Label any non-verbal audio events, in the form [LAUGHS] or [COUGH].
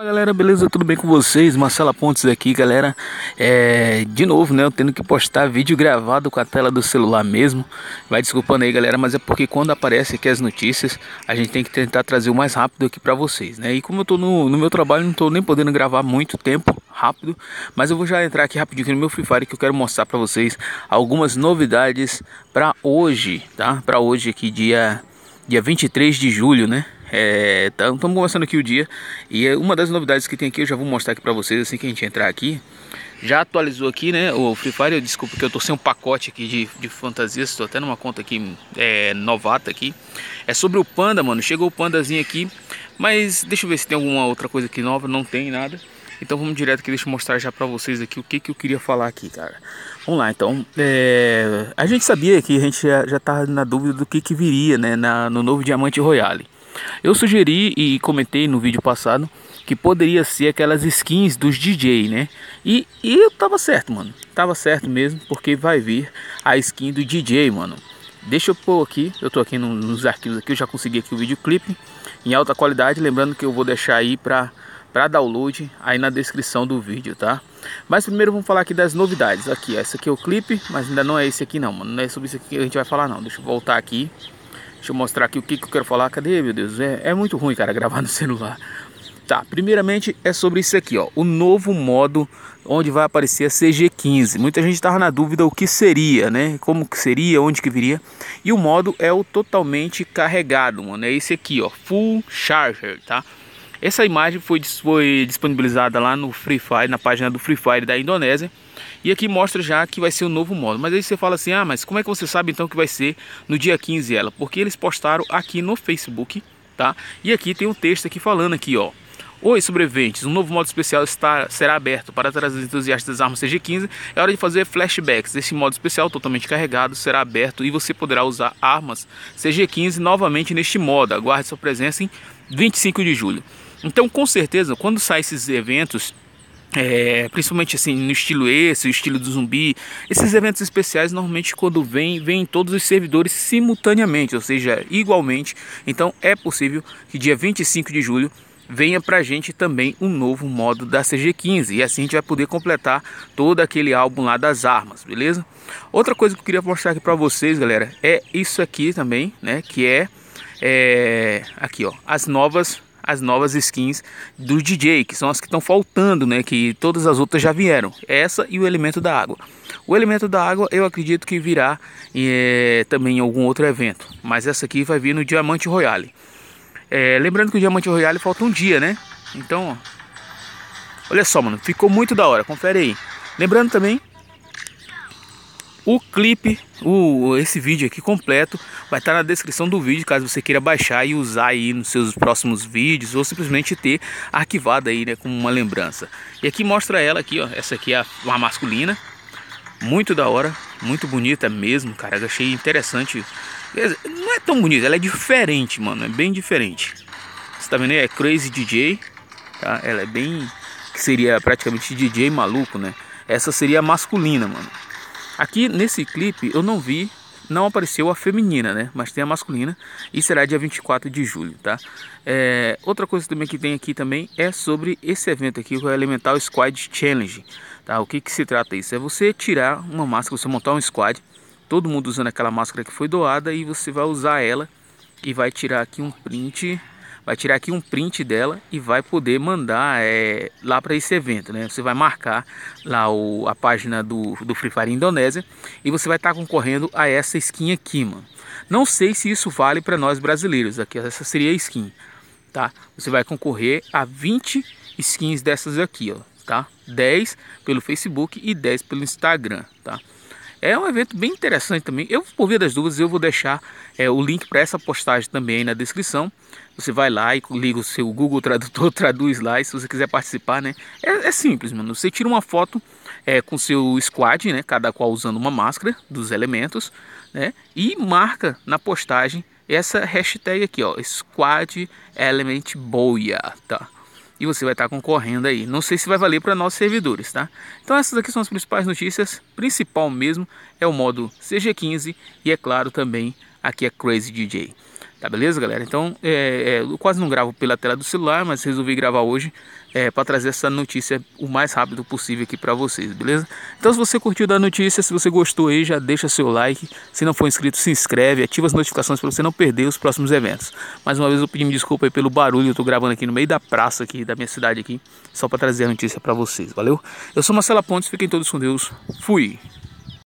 Olá galera, beleza? Tudo bem com vocês? Marcela Pontes aqui, galera. É, de novo, né? Eu tendo que postar vídeo gravado com a tela do celular mesmo. Vai desculpando aí, galera, mas é porque quando aparece aqui as notícias, a gente tem que tentar trazer o mais rápido aqui para vocês, né? E como eu tô no, no meu trabalho, não tô nem podendo gravar muito tempo rápido, mas eu vou já entrar aqui rapidinho no meu Free Fire que eu quero mostrar para vocês algumas novidades para hoje, tá? Para hoje aqui dia dia 23 de julho, né? Estamos é, tá, então, começando aqui o dia e é uma das novidades que tem aqui eu já vou mostrar aqui para vocês assim que a gente entrar aqui. Já atualizou aqui, né? O Free Fire, eu, desculpa que eu tô sem um pacote aqui de, de fantasias, estou até numa conta aqui é, novata aqui. É sobre o Panda, mano. Chegou o Pandazinho aqui, mas deixa eu ver se tem alguma outra coisa aqui nova, não tem nada. Então vamos direto que deixa eu mostrar já pra vocês aqui o que, que eu queria falar aqui, cara. Vamos lá, então. É... A gente sabia que a gente já, já tava na dúvida do que, que viria, né, na, no novo Diamante Royale. Eu sugeri e comentei no vídeo passado que poderia ser aquelas skins dos DJ, né? E, e eu tava certo, mano. Tava certo mesmo, porque vai vir a skin do DJ, mano. Deixa eu pôr aqui, eu tô aqui no, nos arquivos aqui, eu já consegui aqui o videoclipe em alta qualidade, lembrando que eu vou deixar aí para para download aí na descrição do vídeo, tá? Mas primeiro vamos falar aqui das novidades aqui. Esse aqui é o clipe, mas ainda não é esse aqui não, mano. Não é sobre isso aqui que a gente vai falar não. Deixa eu voltar aqui. Deixa eu mostrar aqui o que, que eu quero falar. Cadê, meu Deus? É, é muito ruim, cara, [LAUGHS] gravar no celular. Tá, primeiramente é sobre isso aqui, ó. O novo modo onde vai aparecer a CG15. Muita gente tava na dúvida o que seria, né? Como que seria, onde que viria. E o modo é o totalmente carregado, mano. É esse aqui, ó. Full Charger, tá? Essa imagem foi, foi disponibilizada lá no Free Fire, na página do Free Fire da Indonésia. E aqui mostra já que vai ser o um novo módulo. Mas aí você fala assim, ah, mas como é que você sabe então que vai ser no dia 15 ela? Porque eles postaram aqui no Facebook, tá? E aqui tem um texto aqui falando aqui, ó. Oi, sobreviventes! Um novo modo especial está, será aberto para trazer entusiastas das armas CG-15. É hora de fazer flashbacks. Esse modo especial, totalmente carregado, será aberto e você poderá usar armas CG-15 novamente neste modo. Aguarde sua presença em 25 de julho. Então, com certeza, quando saem esses eventos é, principalmente assim no estilo esse, o estilo do zumbi, esses eventos especiais normalmente quando vem vêm todos os servidores simultaneamente, ou seja, igualmente. Então é possível que dia 25 de julho venha pra gente também um novo modo da CG15 e assim a gente vai poder completar todo aquele álbum lá das armas, beleza? Outra coisa que eu queria mostrar aqui para vocês, galera, é isso aqui também, né, que é, é aqui, ó, as novas as novas skins do DJ, que são as que estão faltando, né? Que todas as outras já vieram. Essa e o elemento da água. O elemento da água eu acredito que virá é, também em algum outro evento, mas essa aqui vai vir no Diamante Royale. É, lembrando que o Diamante Royale falta um dia, né? Então, olha só, mano, ficou muito da hora, confere aí. Lembrando também o clipe, o, esse vídeo aqui completo, vai estar tá na descrição do vídeo, caso você queira baixar e usar aí nos seus próximos vídeos ou simplesmente ter arquivado aí, né, como uma lembrança. E aqui mostra ela aqui, ó, essa aqui é uma masculina, muito da hora, muito bonita mesmo, cara, eu achei interessante. Não é tão bonita, ela é diferente, mano, é bem diferente. Você tá vendo aí? É Crazy DJ, tá? Ela é bem, que seria praticamente DJ maluco, né? Essa seria a masculina, mano. Aqui nesse clipe eu não vi, não apareceu a feminina, né? Mas tem a masculina e será dia 24 de julho, tá? É, outra coisa também que tem aqui também é sobre esse evento aqui, o Elemental Squad Challenge, tá? O que que se trata isso? É você tirar uma máscara, você montar um squad, todo mundo usando aquela máscara que foi doada e você vai usar ela e vai tirar aqui um print vai tirar aqui um print dela e vai poder mandar é, lá para esse evento, né? Você vai marcar lá o, a página do, do Free Fire Indonésia e você vai estar tá concorrendo a essa skin aqui, mano. Não sei se isso vale para nós brasileiros, aqui essa seria a skin, tá? Você vai concorrer a 20 skins dessas aqui, ó, tá? 10 pelo Facebook e 10 pelo Instagram, tá? É um evento bem interessante também. Eu, por via das dúvidas, eu vou deixar é, o link para essa postagem também na descrição. Você vai lá e liga o seu Google Tradutor, [LAUGHS] traduz lá. E se você quiser participar, né? É, é simples, mano. Você tira uma foto é, com seu squad, né? Cada qual usando uma máscara dos elementos, né? E marca na postagem essa hashtag aqui, ó. Squad Element Boia, tá? e você vai estar concorrendo aí. Não sei se vai valer para nossos servidores, tá? Então essas aqui são as principais notícias. Principal mesmo é o modo CG15 e é claro também aqui é Crazy DJ. Tá beleza, galera? Então, é, é, eu quase não gravo pela tela do celular, mas resolvi gravar hoje é, para trazer essa notícia o mais rápido possível aqui para vocês, beleza? Então, se você curtiu da notícia, se você gostou aí, já deixa seu like. Se não for inscrito, se inscreve, ativa as notificações para você não perder os próximos eventos. Mais uma vez, eu pedi desculpa aí pelo barulho, eu estou gravando aqui no meio da praça aqui da minha cidade aqui, só para trazer a notícia para vocês, valeu? Eu sou Marcela Pontes, fiquem todos com Deus. Fui!